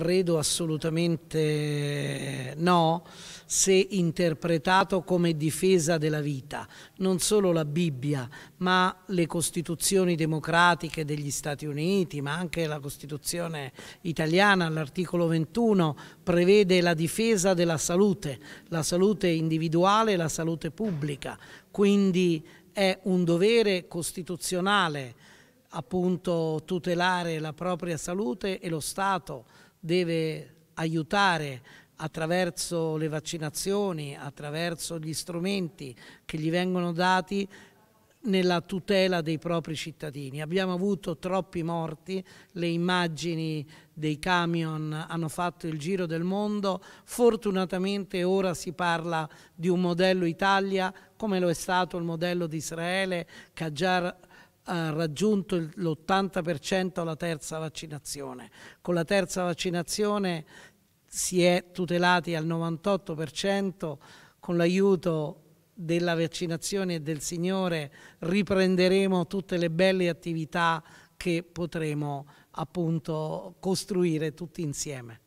credo assolutamente no, se interpretato come difesa della vita, non solo la Bibbia, ma le costituzioni democratiche degli Stati Uniti, ma anche la Costituzione italiana, l'articolo 21, prevede la difesa della salute, la salute individuale e la salute pubblica, quindi è un dovere costituzionale appunto tutelare la propria salute e lo Stato deve aiutare attraverso le vaccinazioni, attraverso gli strumenti che gli vengono dati nella tutela dei propri cittadini. Abbiamo avuto troppi morti, le immagini dei camion hanno fatto il giro del mondo, fortunatamente ora si parla di un modello Italia come lo è stato il modello di Israele che ha già ha raggiunto l'80% alla terza vaccinazione. Con la terza vaccinazione si è tutelati al 98% con l'aiuto della vaccinazione e del Signore riprenderemo tutte le belle attività che potremo appunto costruire tutti insieme.